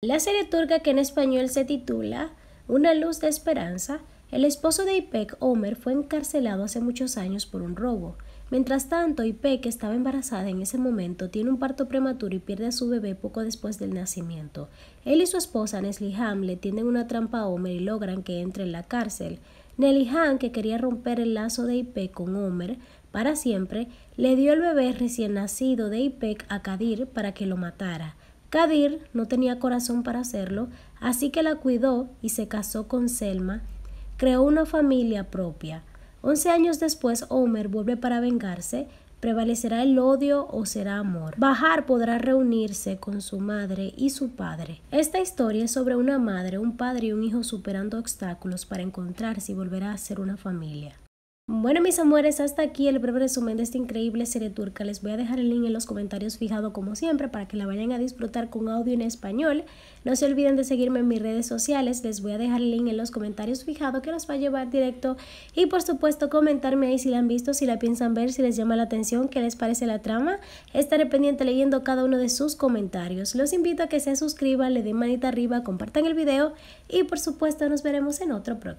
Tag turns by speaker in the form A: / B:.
A: La serie turca que en español se titula Una luz de esperanza, el esposo de Ipek, Omer, fue encarcelado hace muchos años por un robo. Mientras tanto, Ipek, que estaba embarazada en ese momento, tiene un parto prematuro y pierde a su bebé poco después del nacimiento. Él y su esposa Ham, le tienden una trampa a Homer y logran que entre en la cárcel. Nelihan, que quería romper el lazo de Ipek con Homer para siempre, le dio el bebé recién nacido de Ipek a Kadir para que lo matara. Kadir no tenía corazón para hacerlo, así que la cuidó y se casó con Selma. Creó una familia propia. Once años después, Homer vuelve para vengarse. ¿Prevalecerá el odio o será amor? Bajar podrá reunirse con su madre y su padre. Esta historia es sobre una madre, un padre y un hijo superando obstáculos para encontrarse y volver a ser una familia. Bueno, mis amores, hasta aquí el breve resumen de esta increíble serie turca. Les voy a dejar el link en los comentarios fijado como siempre para que la vayan a disfrutar con audio en español. No se olviden de seguirme en mis redes sociales. Les voy a dejar el link en los comentarios fijado que los va a llevar directo. Y por supuesto, comentarme ahí si la han visto, si la piensan ver, si les llama la atención, qué les parece la trama. Estaré pendiente leyendo cada uno de sus comentarios. Los invito a que se suscriban, le den manita arriba, compartan el video y por supuesto nos veremos en otro próximo.